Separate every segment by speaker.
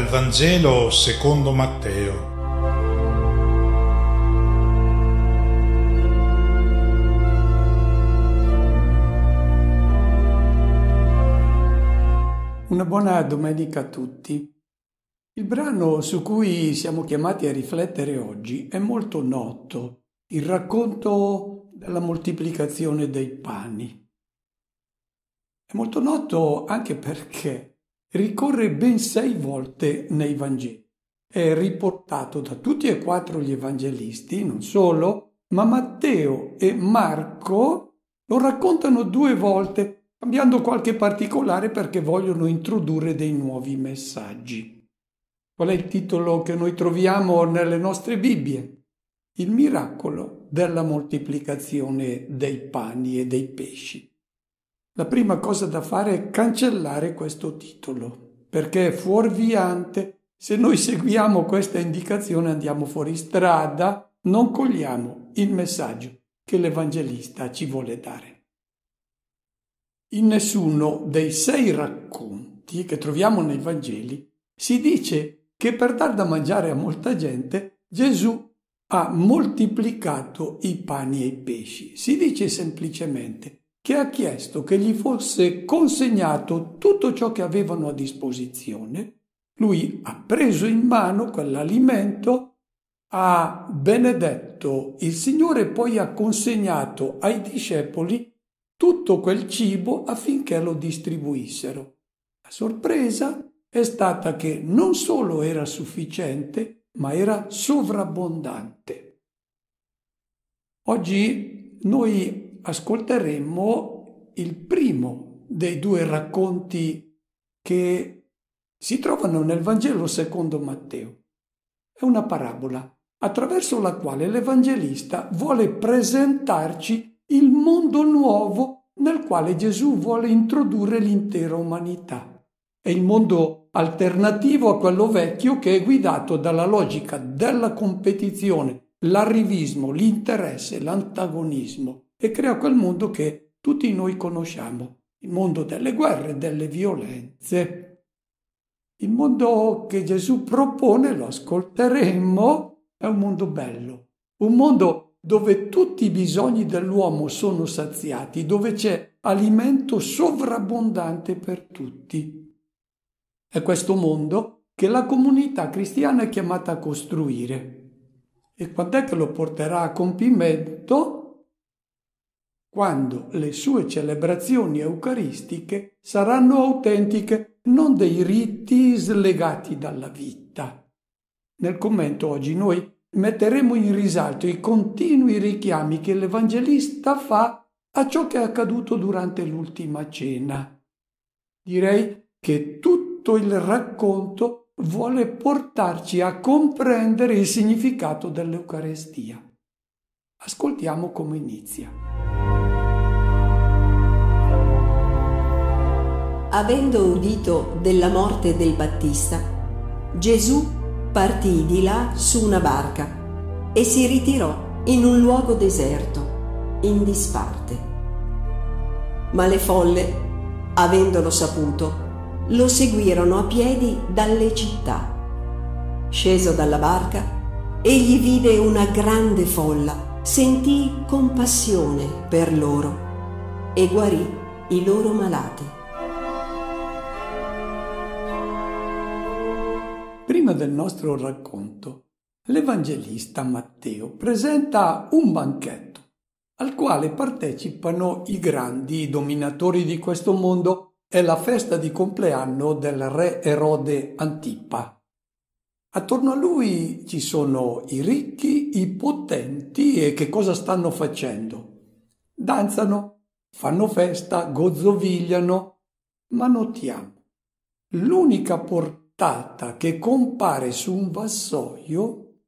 Speaker 1: dal Vangelo secondo Matteo. Una buona domenica a tutti. Il brano su cui siamo chiamati a riflettere oggi è molto noto, il racconto della moltiplicazione dei pani. È molto noto anche perché ricorre ben sei volte nei Vangeli. È riportato da tutti e quattro gli evangelisti, non solo, ma Matteo e Marco lo raccontano due volte, cambiando qualche particolare perché vogliono introdurre dei nuovi messaggi. Qual è il titolo che noi troviamo nelle nostre Bibbie? Il miracolo della moltiplicazione dei pani e dei pesci. La prima cosa da fare è cancellare questo titolo, perché è fuorviante. Se noi seguiamo questa indicazione andiamo fuori strada, non cogliamo il messaggio che l'Evangelista ci vuole dare. In nessuno dei sei racconti che troviamo nei Vangeli si dice che per dar da mangiare a molta gente Gesù ha moltiplicato i pani e i pesci. Si dice semplicemente che ha chiesto che gli fosse consegnato tutto ciò che avevano a disposizione. Lui ha preso in mano quell'alimento, ha benedetto il Signore e poi ha consegnato ai discepoli tutto quel cibo affinché lo distribuissero. La sorpresa è stata che non solo era sufficiente, ma era sovrabbondante. Oggi noi ascolteremo il primo dei due racconti che si trovano nel Vangelo secondo Matteo. È una parabola attraverso la quale l'Evangelista vuole presentarci il mondo nuovo nel quale Gesù vuole introdurre l'intera umanità. È il mondo alternativo a quello vecchio che è guidato dalla logica della competizione, l'arrivismo, l'interesse, l'antagonismo e creò quel mondo che tutti noi conosciamo, il mondo delle guerre, e delle violenze. Il mondo che Gesù propone, lo ascolteremo, è un mondo bello, un mondo dove tutti i bisogni dell'uomo sono saziati, dove c'è alimento sovrabbondante per tutti. È questo mondo che la comunità cristiana è chiamata a costruire. E quando è che lo porterà a compimento? quando le sue celebrazioni eucaristiche saranno autentiche, non dei riti slegati dalla vita. Nel commento oggi noi metteremo in risalto i continui richiami che l'Evangelista fa a ciò che è accaduto durante l'ultima cena. Direi che tutto il racconto vuole portarci a comprendere il significato dell'Eucarestia. Ascoltiamo
Speaker 2: come inizia. avendo udito della morte del Battista, Gesù partì di là su una barca e si ritirò in un luogo deserto, in disparte. Ma le folle, avendolo saputo, lo seguirono a piedi dalle città. Sceso dalla barca, egli vide una grande folla, sentì compassione per loro e guarì i loro malati. prima del
Speaker 1: nostro racconto, l'Evangelista Matteo presenta un banchetto al quale partecipano i grandi dominatori di questo mondo e la festa di compleanno del re Erode Antipa. Attorno a lui ci sono i ricchi, i potenti e che cosa stanno facendo? Danzano, fanno festa, gozzovigliano, ma notiamo l'unica portata tata che compare su un vassoio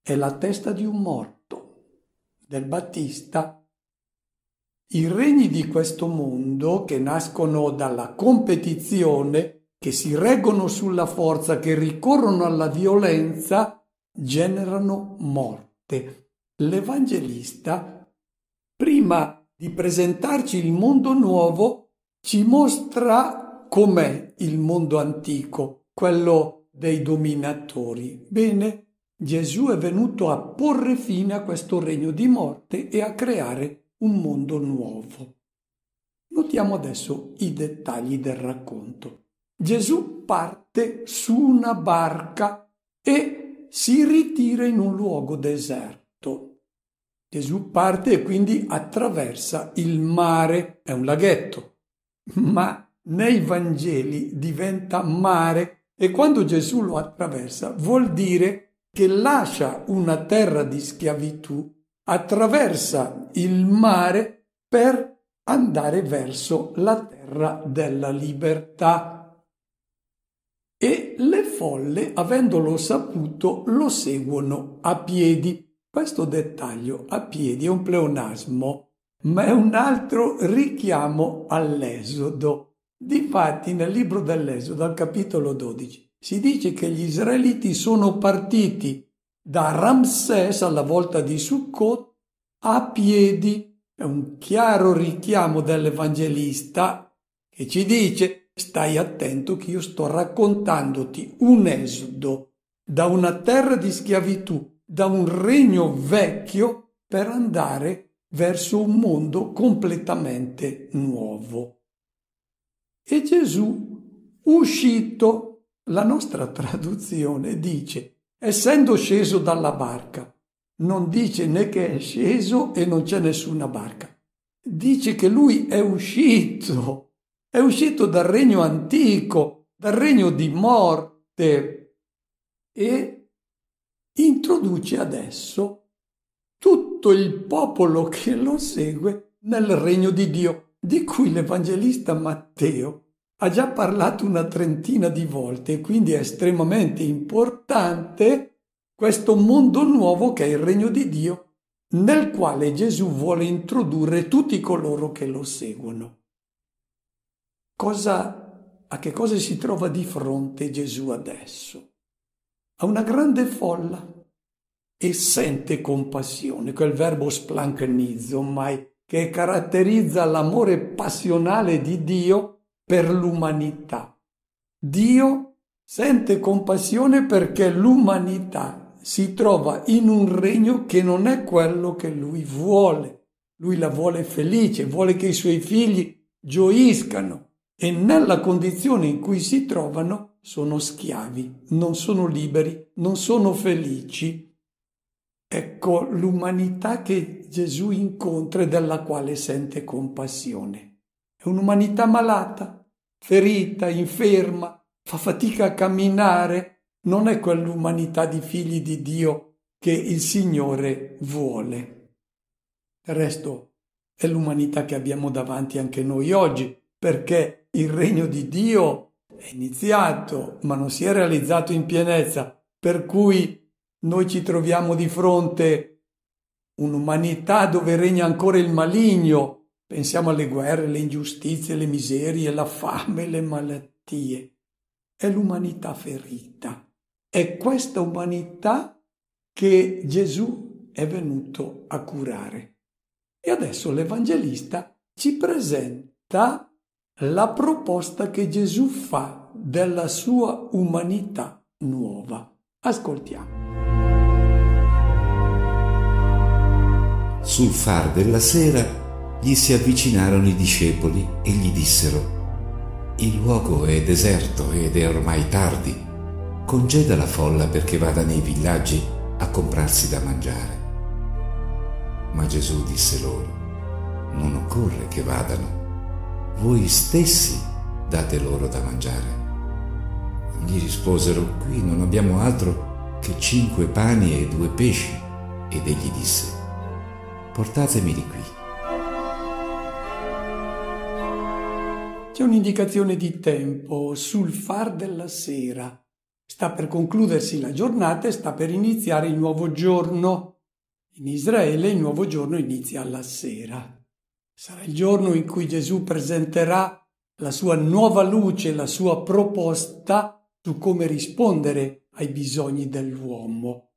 Speaker 1: è la testa di un morto, del Battista. I regni di questo mondo, che nascono dalla competizione, che si reggono sulla forza, che ricorrono alla violenza, generano morte. L'Evangelista, prima di presentarci il mondo nuovo, ci mostra com'è il mondo antico quello dei dominatori. Bene, Gesù è venuto a porre fine a questo regno di morte e a creare un mondo nuovo. Notiamo adesso i dettagli del racconto. Gesù parte su una barca e si ritira in un luogo deserto. Gesù parte e quindi attraversa il mare, è un laghetto, ma nei Vangeli diventa mare e quando Gesù lo attraversa vuol dire che lascia una terra di schiavitù, attraversa il mare per andare verso la terra della libertà. E le folle, avendolo saputo, lo seguono a piedi. Questo dettaglio a piedi è un pleonasmo, ma è un altro richiamo all'esodo. Difatti nel libro dell'Esodo, al capitolo 12, si dice che gli israeliti sono partiti da Ramses alla volta di Succot a piedi. È un chiaro richiamo dell'Evangelista che ci dice stai attento che io sto raccontandoti un esodo da una terra di schiavitù, da un regno vecchio per andare verso un mondo completamente nuovo e Gesù uscito. La nostra traduzione dice, essendo sceso dalla barca, non dice né che è sceso e non c'è nessuna barca. Dice che lui è uscito, è uscito dal regno antico, dal regno di morte e introduce adesso tutto il popolo che lo segue nel regno di Dio di cui l'Evangelista Matteo ha già parlato una trentina di volte, e quindi è estremamente importante questo mondo nuovo che è il regno di Dio, nel quale Gesù vuole introdurre tutti coloro che lo seguono. Cosa, a che cosa si trova di fronte Gesù adesso? A una grande folla e sente compassione, quel verbo splanchnizzo, mai che caratterizza l'amore passionale di Dio per l'umanità. Dio sente compassione perché l'umanità si trova in un regno che non è quello che lui vuole. Lui la vuole felice, vuole che i suoi figli gioiscano e nella condizione in cui si trovano sono schiavi, non sono liberi, non sono felici Ecco l'umanità che Gesù incontra e della quale sente compassione. È un'umanità malata, ferita, inferma, fa fatica a camminare, non è quell'umanità di figli di Dio che il Signore vuole. Il resto è l'umanità che abbiamo davanti anche noi oggi, perché il regno di Dio è iniziato, ma non si è realizzato in pienezza, per cui noi ci troviamo di fronte un'umanità dove regna ancora il maligno. Pensiamo alle guerre, le ingiustizie, le miserie, la fame, le malattie. È l'umanità ferita. È questa umanità che Gesù è venuto a curare. E adesso l'Evangelista ci presenta la proposta che Gesù fa della sua umanità nuova. Ascoltiamo. Sul far della sera gli si avvicinarono i discepoli e gli dissero, Il luogo è deserto ed è ormai tardi, congeda la folla perché vada nei villaggi a comprarsi da mangiare. Ma Gesù disse loro, Non occorre che vadano, voi stessi date loro da mangiare. Gli risposero, Qui non abbiamo altro che cinque pani e due pesci. Ed egli disse,
Speaker 2: portatemi di qui.
Speaker 1: C'è un'indicazione di tempo sul far della sera. Sta per concludersi la giornata e sta per iniziare il nuovo giorno. In Israele il nuovo giorno inizia alla sera. Sarà il giorno in cui Gesù presenterà la sua nuova luce, la sua proposta su come rispondere ai bisogni dell'uomo.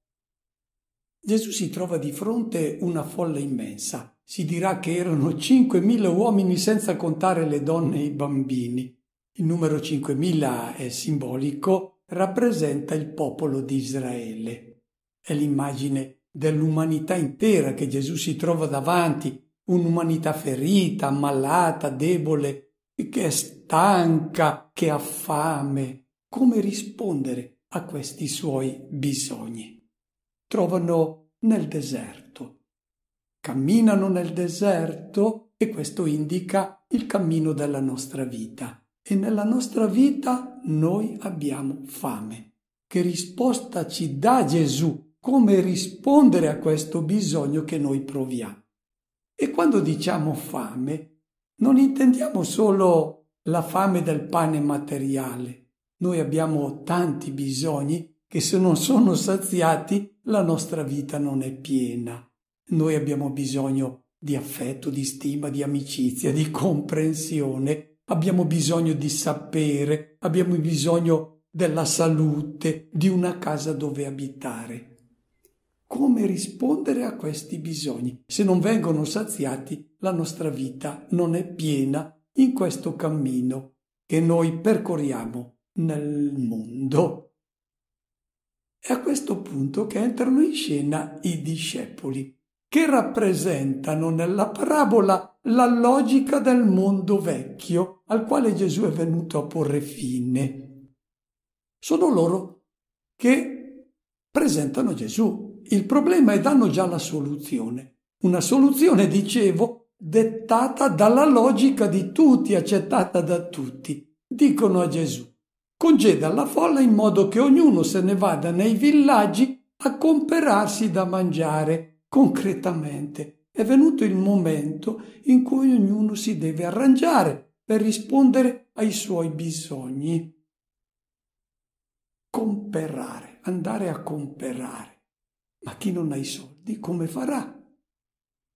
Speaker 1: Gesù si trova di fronte una folla immensa. Si dirà che erano 5.000 uomini senza contare le donne e i bambini. Il numero 5.000 è simbolico, rappresenta il popolo di Israele. È l'immagine dell'umanità intera che Gesù si trova davanti, un'umanità ferita, ammalata, debole, che è stanca, che ha fame. Come rispondere a questi suoi bisogni? trovano nel deserto. Camminano nel deserto e questo indica il cammino della nostra vita. E nella nostra vita noi abbiamo fame. Che risposta ci dà Gesù? Come rispondere a questo bisogno che noi proviamo? E quando diciamo fame, non intendiamo solo la fame del pane materiale. Noi abbiamo tanti bisogni che se non sono saziati la nostra vita non è piena. Noi abbiamo bisogno di affetto, di stima, di amicizia, di comprensione, abbiamo bisogno di sapere, abbiamo bisogno della salute, di una casa dove abitare. Come rispondere a questi bisogni? Se non vengono saziati, la nostra vita non è piena in questo cammino che noi percorriamo nel mondo. È a questo punto che entrano in scena i discepoli, che rappresentano nella parabola la logica del mondo vecchio al quale Gesù è venuto a porre fine. Sono loro che presentano Gesù. Il problema e danno già la soluzione. Una soluzione, dicevo, dettata dalla logica di tutti, accettata da tutti. Dicono a Gesù, congeda la folla in modo che ognuno se ne vada nei villaggi a comperarsi da mangiare concretamente. È venuto il momento in cui ognuno si deve arrangiare per rispondere ai suoi bisogni. Comperare, andare a comperare. Ma chi non ha i soldi come farà?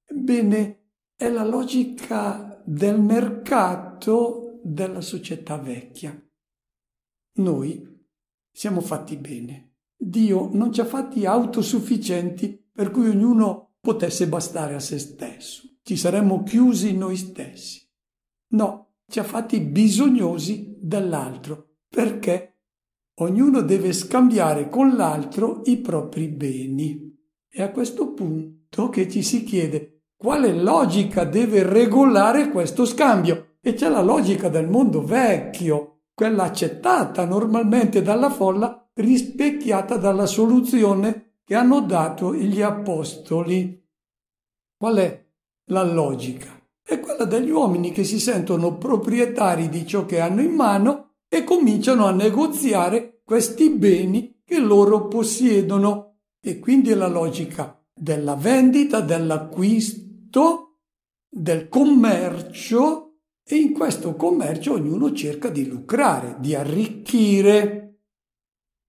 Speaker 1: Ebbene, è la logica del mercato della società vecchia. Noi siamo fatti bene. Dio non ci ha fatti autosufficienti per cui ognuno potesse bastare a se stesso. Ci saremmo chiusi noi stessi. No, ci ha fatti bisognosi dell'altro perché ognuno deve scambiare con l'altro i propri beni. È a questo punto che ci si chiede quale logica deve regolare questo scambio. E c'è la logica del mondo vecchio, quella accettata normalmente dalla folla, rispecchiata dalla soluzione che hanno dato gli apostoli. Qual è la logica? È quella degli uomini che si sentono proprietari di ciò che hanno in mano e cominciano a negoziare questi beni che loro possiedono. E quindi è la logica della vendita, dell'acquisto, del commercio e in questo commercio ognuno cerca di lucrare, di arricchire.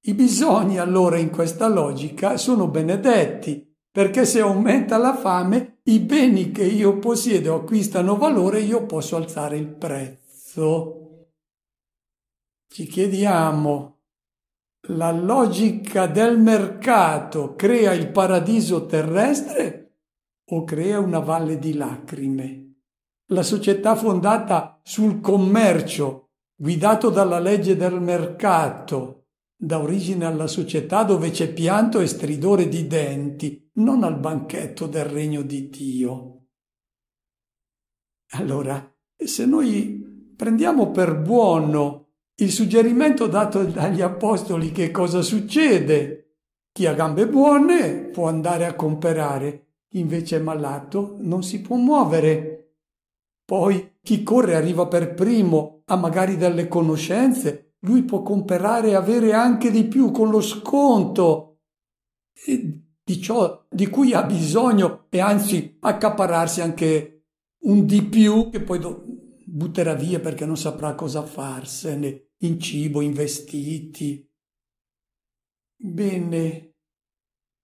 Speaker 1: I bisogni allora in questa logica sono benedetti, perché se aumenta la fame, i beni che io possiedo acquistano valore e io posso alzare il prezzo. Ci chiediamo, la logica del mercato crea il paradiso terrestre o crea una valle di lacrime? la società fondata sul commercio, guidato dalla legge del mercato, dà origine alla società dove c'è pianto e stridore di denti, non al banchetto del regno di Dio. Allora, se noi prendiamo per buono il suggerimento dato dagli apostoli che cosa succede, chi ha gambe buone può andare a comprare, invece malato non si può muovere poi chi corre arriva per primo, ha magari delle conoscenze, lui può comprare e avere anche di più con lo sconto e di ciò di cui ha bisogno e anzi accaparrarsi anche un di più che poi do- butterà via perché non saprà cosa farsene in cibo, in vestiti. Bene,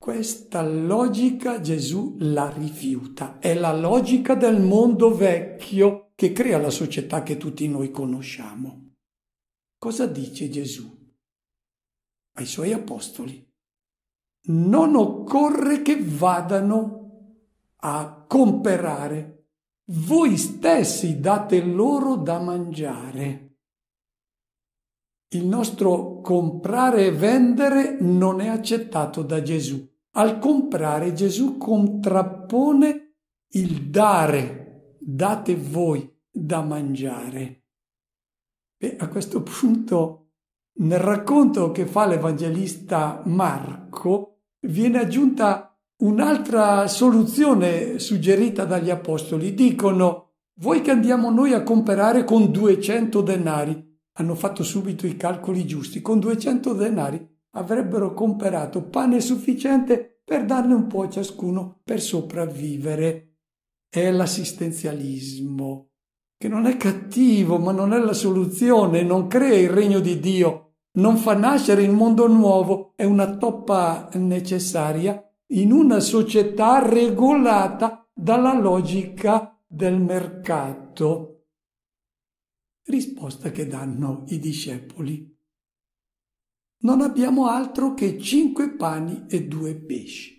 Speaker 1: questa logica Gesù la rifiuta, è la logica del mondo vecchio che crea la società che tutti noi conosciamo. Cosa dice Gesù ai suoi apostoli? Non occorre che vadano a comperare, voi stessi date loro da mangiare. Il nostro comprare e vendere non è accettato da Gesù al comprare Gesù contrappone il dare, date voi da mangiare. E a questo punto, nel racconto che fa l'Evangelista Marco, viene aggiunta un'altra soluzione suggerita dagli Apostoli. Dicono, voi che andiamo noi a comprare con 200 denari, hanno fatto subito i calcoli giusti, con 200 denari avrebbero comperato pane sufficiente per darne un po' a ciascuno per sopravvivere. È l'assistenzialismo, che non è cattivo, ma non è la soluzione, non crea il regno di Dio, non fa nascere il mondo nuovo, è una toppa necessaria in una società regolata dalla logica del mercato. Risposta che danno i discepoli non abbiamo altro che cinque pani e due pesci.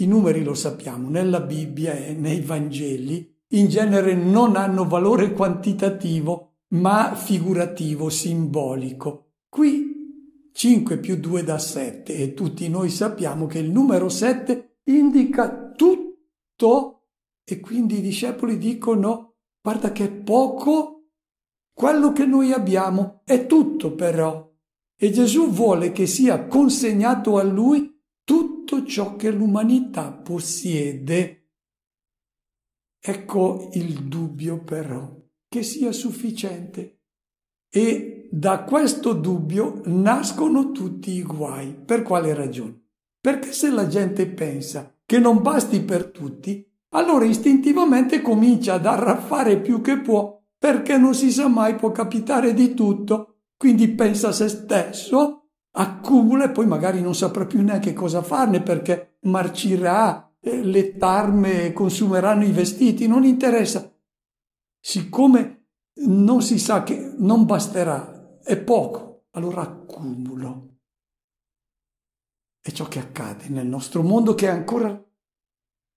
Speaker 1: I numeri lo sappiamo, nella Bibbia e nei Vangeli in genere non hanno valore quantitativo, ma figurativo, simbolico. Qui 5 più 2 da 7 e tutti noi sappiamo che il numero 7 indica tutto e quindi i discepoli dicono guarda che è poco quello che noi abbiamo, è tutto però e Gesù vuole che sia consegnato a lui tutto ciò che l'umanità possiede. Ecco il dubbio però, che sia sufficiente. E da questo dubbio nascono tutti i guai. Per quale ragione? Perché se la gente pensa che non basti per tutti, allora istintivamente comincia ad arraffare più che può, perché non si sa mai può capitare di tutto quindi pensa a se stesso, accumula e poi magari non saprà più neanche cosa farne perché marcirà, eh, le tarme consumeranno i vestiti, non interessa. Siccome non si sa che non basterà, è poco, allora accumulo. È ciò che accade nel nostro mondo che è ancora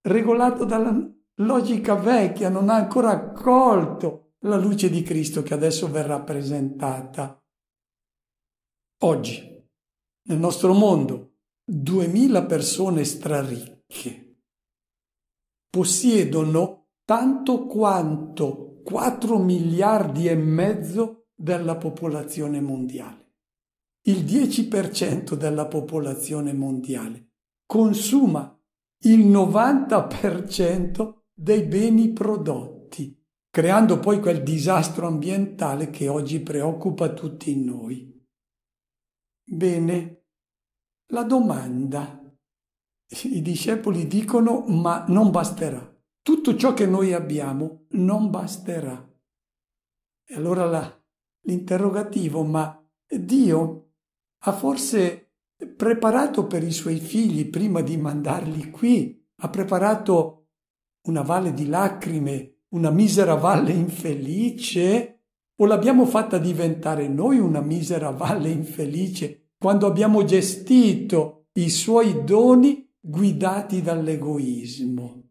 Speaker 1: regolato dalla logica vecchia, non ha ancora accolto la luce di Cristo che adesso verrà presentata. Oggi, nel nostro mondo, 2000 persone straricche possiedono tanto quanto 4 miliardi e mezzo della popolazione mondiale. Il 10% della popolazione mondiale consuma il 90% dei beni prodotti, creando poi quel disastro ambientale che oggi preoccupa tutti noi. Bene, la domanda. I discepoli dicono ma non basterà. Tutto ciò che noi abbiamo non basterà. E allora la, l'interrogativo ma Dio ha forse preparato per i suoi figli prima di mandarli qui, ha preparato una valle di lacrime, una misera valle infelice? O l'abbiamo fatta diventare noi una misera valle infelice quando abbiamo gestito i suoi doni guidati dall'egoismo.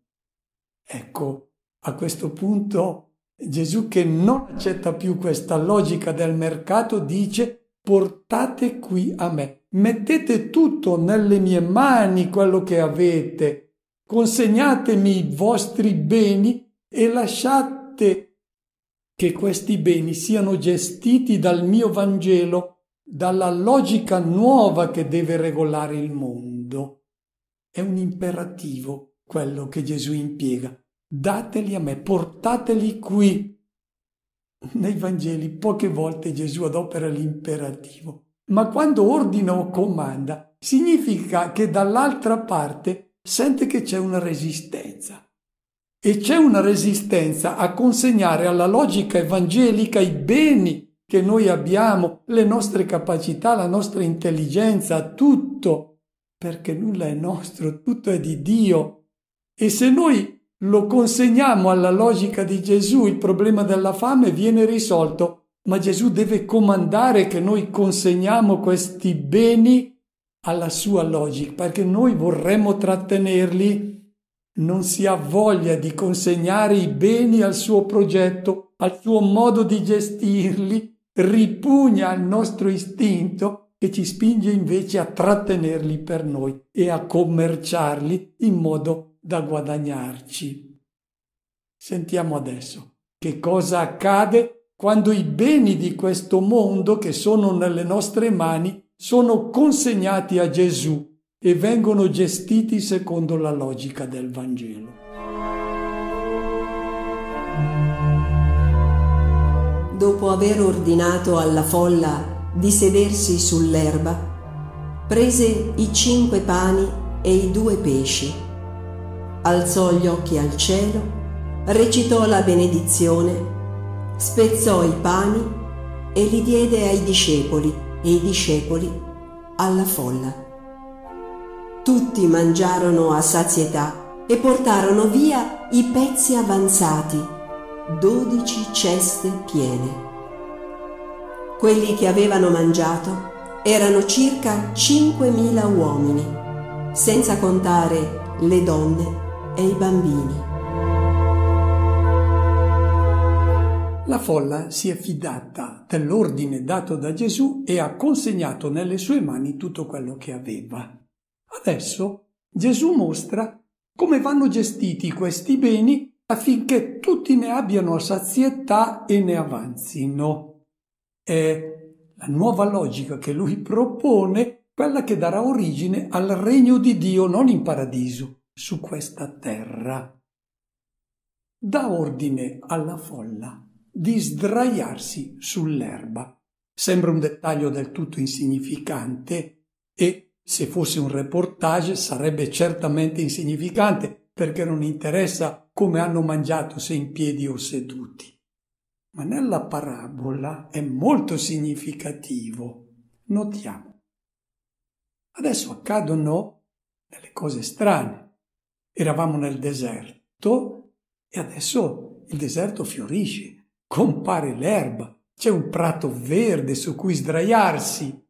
Speaker 1: Ecco, a questo punto Gesù che non accetta più questa logica del mercato dice portate qui a me, mettete tutto nelle mie mani quello che avete, consegnatemi i vostri beni e lasciate che questi beni siano gestiti dal mio Vangelo dalla logica nuova che deve regolare il mondo. È un imperativo quello che Gesù impiega. Dateli a me, portateli qui. Nei Vangeli poche volte Gesù adopera l'imperativo, ma quando ordina o comanda, significa che dall'altra parte sente che c'è una resistenza. E c'è una resistenza a consegnare alla logica evangelica i beni che noi abbiamo, le nostre capacità, la nostra intelligenza, tutto, perché nulla è nostro, tutto è di Dio. E se noi lo consegniamo alla logica di Gesù, il problema della fame viene risolto, ma Gesù deve comandare che noi consegniamo questi beni alla sua logica, perché noi vorremmo trattenerli, non si ha voglia di consegnare i beni al suo progetto, al suo modo di gestirli, ripugna al nostro istinto che ci spinge invece a trattenerli per noi e a commerciarli in modo da guadagnarci. Sentiamo adesso che cosa accade quando i beni di questo mondo che sono nelle nostre mani sono consegnati a Gesù e vengono gestiti secondo la logica del Vangelo
Speaker 2: dopo aver ordinato alla folla di sedersi sull'erba, prese i cinque pani e i due pesci, alzò gli occhi al cielo, recitò la benedizione, spezzò i pani e li diede ai discepoli e i discepoli alla folla. Tutti mangiarono a sazietà e portarono via i pezzi avanzati dodici ceste piene. Quelli che avevano mangiato erano circa 5.000 uomini, senza contare le donne e i bambini. La folla si è fidata
Speaker 1: dell'ordine dato da Gesù e ha consegnato nelle sue mani tutto quello che aveva. Adesso Gesù mostra come vanno gestiti questi beni affinché tutti ne abbiano sazietà e ne avanzino. È la nuova logica che lui propone quella che darà origine al regno di Dio non in paradiso, su questa terra. Dà ordine alla folla di sdraiarsi sull'erba. Sembra un dettaglio del tutto insignificante e se fosse un reportage sarebbe certamente insignificante, perché non interessa come hanno mangiato, se in piedi o seduti. Ma nella parabola è molto significativo. Notiamo. Adesso accadono delle cose strane. Eravamo nel deserto e adesso il deserto fiorisce, compare l'erba, c'è un prato verde su cui sdraiarsi.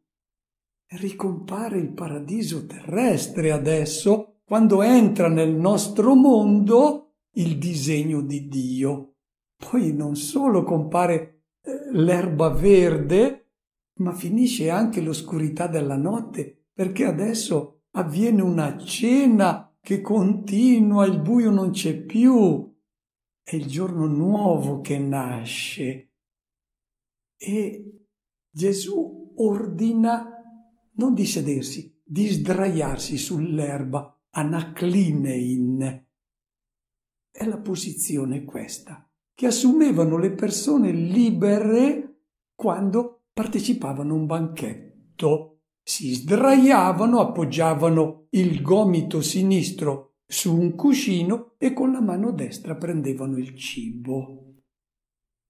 Speaker 1: Ricompare il paradiso terrestre adesso quando entra nel nostro mondo il disegno di Dio. Poi non solo compare eh, l'erba verde, ma finisce anche l'oscurità della notte, perché adesso avviene una cena che continua, il buio non c'è più, è il giorno nuovo che nasce. E Gesù ordina non di sedersi, di sdraiarsi sull'erba anaclinein. È la posizione questa, che assumevano le persone libere quando partecipavano a un banchetto. Si sdraiavano, appoggiavano il gomito sinistro su un cuscino e con la mano destra prendevano il cibo.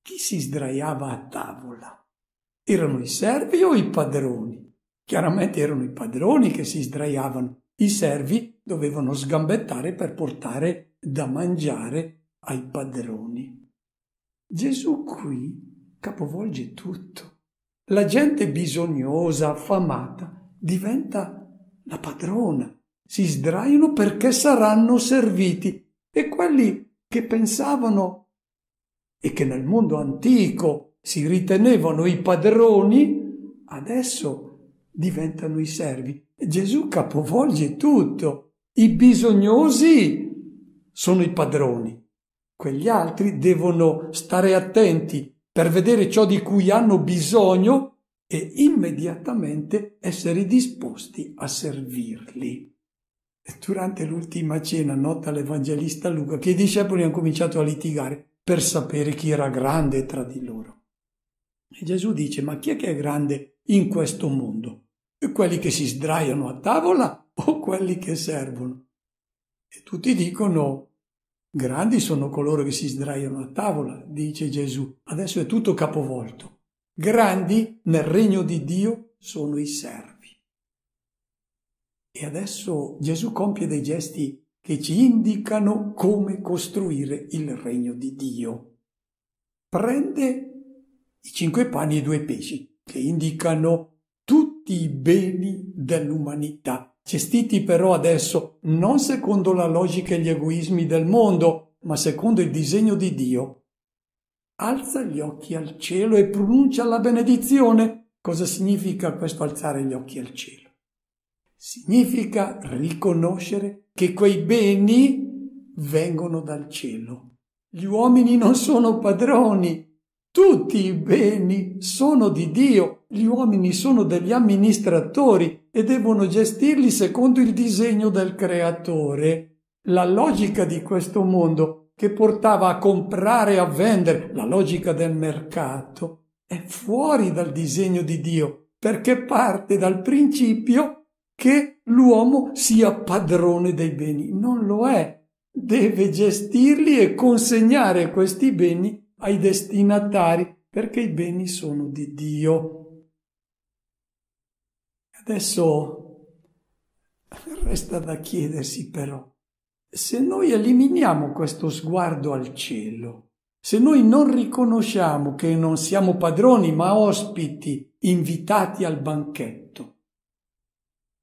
Speaker 1: Chi si sdraiava a tavola? Erano i servi o i padroni? Chiaramente erano i padroni che si sdraiavano i servi dovevano sgambettare per portare da mangiare ai padroni. Gesù qui capovolge tutto. La gente bisognosa, affamata, diventa la padrona. Si sdraiano perché saranno serviti e quelli che pensavano e che nel mondo antico si ritenevano i padroni, adesso diventano i servi. Gesù capovolge tutto. I bisognosi sono i padroni. Quegli altri devono stare attenti per vedere ciò di cui hanno bisogno e immediatamente essere disposti a servirli. Durante l'ultima cena nota l'Evangelista Luca che i discepoli hanno cominciato a litigare per sapere chi era grande tra di loro. E Gesù dice, ma chi è che è grande in questo mondo? quelli che si sdraiano a tavola o quelli che servono? E tutti dicono, grandi sono coloro che si sdraiano a tavola, dice Gesù. Adesso è tutto capovolto. Grandi nel regno di Dio sono i servi. E adesso Gesù compie dei gesti che ci indicano come costruire il regno di Dio. Prende i cinque panni e i due pesci, che indicano i beni dell'umanità, gestiti però adesso non secondo la logica e gli egoismi del mondo, ma secondo il disegno di Dio. Alza gli occhi al cielo e pronuncia la benedizione. Cosa significa questo alzare gli occhi al cielo? Significa riconoscere che quei beni vengono dal cielo. Gli uomini non sono padroni, tutti i beni sono di Dio gli uomini sono degli amministratori e devono gestirli secondo il disegno del creatore. La logica di questo mondo che portava a comprare e a vendere, la logica del mercato, è fuori dal disegno di Dio perché parte dal principio che l'uomo sia padrone dei beni. Non lo è. Deve gestirli e consegnare questi beni ai destinatari perché i beni sono di Dio. Adesso resta da chiedersi però, se noi eliminiamo questo sguardo al cielo, se noi non riconosciamo che non siamo padroni ma ospiti invitati al banchetto,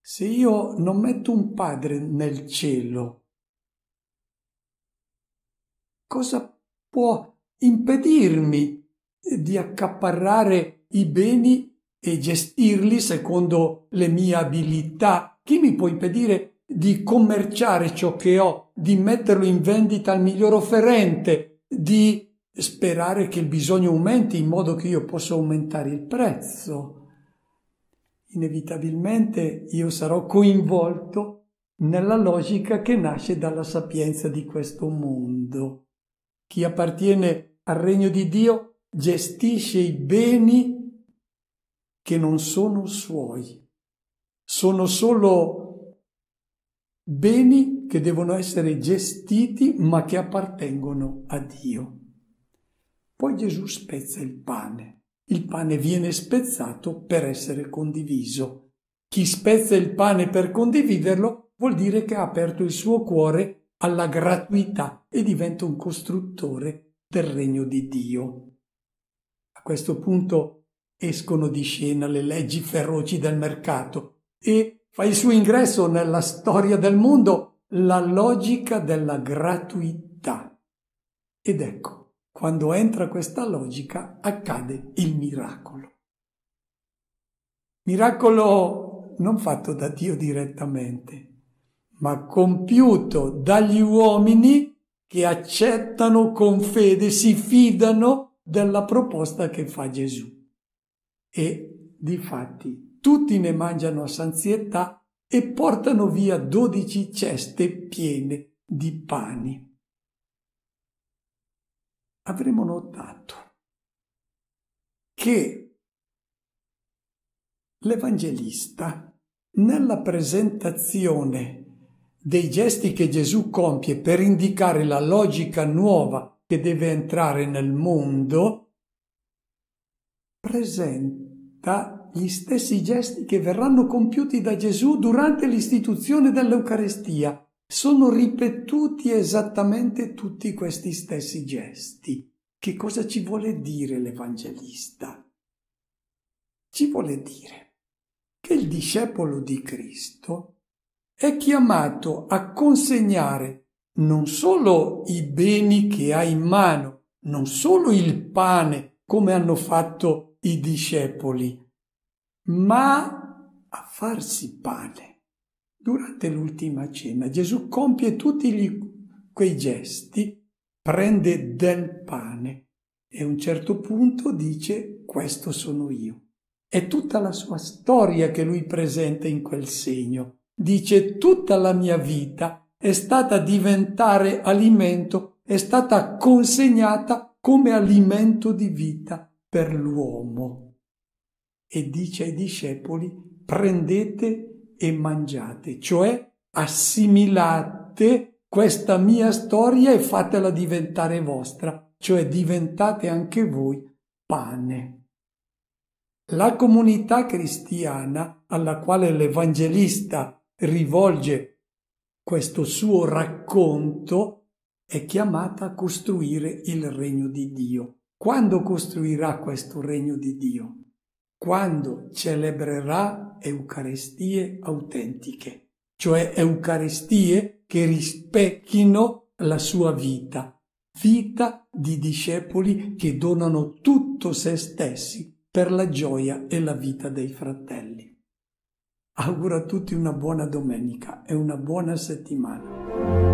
Speaker 1: se io non metto un padre nel cielo, cosa può impedirmi di accaparrare i beni e gestirli secondo le mie abilità? Chi mi può impedire di commerciare ciò che ho, di metterlo in vendita al miglior offerente, di sperare che il bisogno aumenti in modo che io possa aumentare il prezzo? Inevitabilmente io sarò coinvolto nella logica che nasce dalla sapienza di questo mondo. Chi appartiene al regno di Dio gestisce i beni che non sono suoi, sono solo beni che devono essere gestiti ma che appartengono a Dio. Poi Gesù spezza il pane. Il pane viene spezzato per essere condiviso. Chi spezza il pane per condividerlo vuol dire che ha aperto il suo cuore alla gratuità e diventa un costruttore del regno di Dio. A questo punto escono di scena le leggi feroci del mercato e fa il suo ingresso nella storia del mondo la logica della gratuità. Ed ecco, quando entra questa logica accade il miracolo. Miracolo non fatto da Dio direttamente, ma compiuto dagli uomini che accettano con fede, si fidano della proposta che fa Gesù. E difatti tutti ne mangiano a sanzietà e portano via dodici ceste piene di pani. Avremo notato che l'Evangelista nella presentazione dei gesti che Gesù compie per indicare la logica nuova che deve entrare nel mondo, presenta gli stessi gesti che verranno compiuti da Gesù durante l'istituzione dell'Eucarestia. Sono ripetuti esattamente tutti questi stessi gesti. Che cosa ci vuole dire l'Evangelista? Ci vuole dire che il discepolo di Cristo è chiamato a consegnare non solo i beni che ha in mano, non solo il pane, come hanno fatto i discepoli, ma a farsi pane. Durante l'ultima cena Gesù compie tutti gli, quei gesti, prende del pane e a un certo punto dice questo sono io. È tutta la sua storia che lui presenta in quel segno. Dice tutta la mia vita è stata diventare alimento, è stata consegnata come alimento di vita per l'uomo e dice ai discepoli prendete e mangiate, cioè assimilate questa mia storia e fatela diventare vostra, cioè diventate anche voi pane. La comunità cristiana alla quale l'Evangelista rivolge questo suo racconto è chiamata a costruire il regno di Dio quando costruirà questo regno di Dio? Quando celebrerà Eucaristie autentiche, cioè Eucaristie che rispecchino la sua vita, vita di discepoli che donano tutto se stessi per la gioia e la vita dei fratelli. Auguro a tutti una buona domenica e una buona settimana.